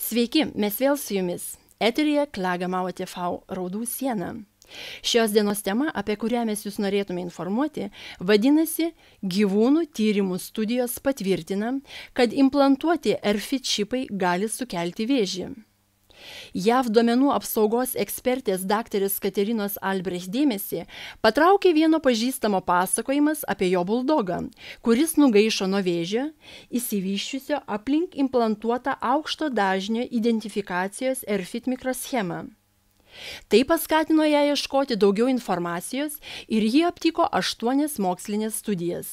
Sveiki, mes vėl su jumis. Eterija Klagamau TV Raudų siena. Šios dienos tema, apie kurią mes jūs norėtume informuoti, vadinasi Gyvūnų tyrimų studijos patvirtina, kad implantuoti erfit šipai gali sukelti vėžį. JAV duomenų apsaugos ekspertės daktarės Katerinos Albrecht dėmesį patraukė vieno pažįstamo pasakojimas apie jo buldogą, kuris nugaišo nuo vėžio, įsivyščiusio aplink implantuotą aukšto dažnio identifikacijos RFID mikroschemą. Tai paskatino ją ieškoti daugiau informacijos ir ji aptiko aštuonias mokslinės studijas.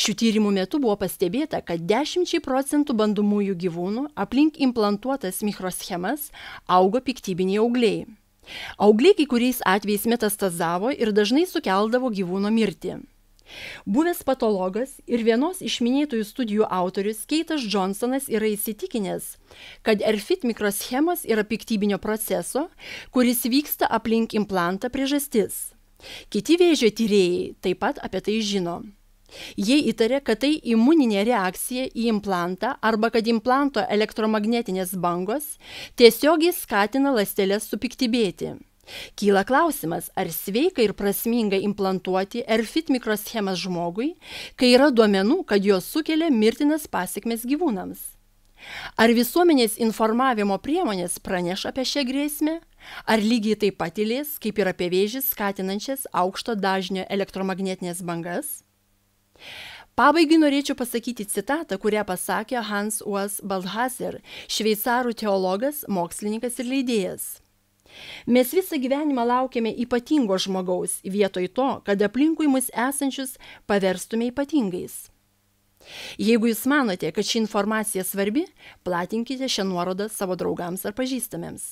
Šių tyrimų metu buvo pastebėta, kad 10 procentų bandomųjų gyvūnų aplink implantuotas mikroschemas augo piktybiniai augliai. Augliai kai kuriais atvejais metastazavo ir dažnai sukeldavo gyvūno mirtį. Buvęs patologas ir vienos iš minėtųjų studijų autorius Keitas Johnsonas yra įsitikinęs, kad erfit mikroschemas yra piktybinio proceso, kuris vyksta aplink implantą priežastis. Kiti vėžio tyrėjai taip pat apie tai žino. Jei įtarė, kad tai imuninė reakcija į implantą arba kad implanto elektromagnetinės bangos tiesiogiai skatina ląstelės supiktybėti. Kyla klausimas, ar sveika ir prasminga implantuoti RFIT mikroschemas žmogui, kai yra duomenų, kad jos sukelia mirtinas pasiekmes gyvūnams. Ar visuomenės informavimo priemonės praneš apie šią grėsmę, ar lygiai taip pat įlės, kaip ir apie vėžį skatinančias aukšto dažnio elektromagnetinės bangas? Pabaigai norėčiau pasakyti citatą, kurią pasakė Hans Uas Baldhaser, šveicarų teologas, mokslininkas ir leidėjas. Mes visą gyvenimą laukiame ypatingo žmogaus, vietoj to, kad aplinkui mus esančius paverstume ypatingais. Jeigu jūs manote, kad ši informacija svarbi, platinkite šią nuorodą savo draugams ar pažįstamiems.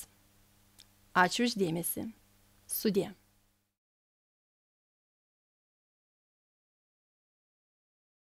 Ačiū uždėmesi. Sudė.